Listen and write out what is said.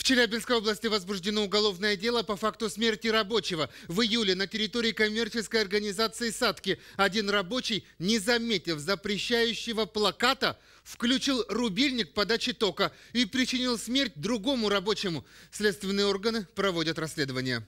В Челябинской области возбуждено уголовное дело по факту смерти рабочего. В июле на территории коммерческой организации «Садки» один рабочий, не заметив запрещающего плаката, включил рубильник подачи тока и причинил смерть другому рабочему. Следственные органы проводят расследование.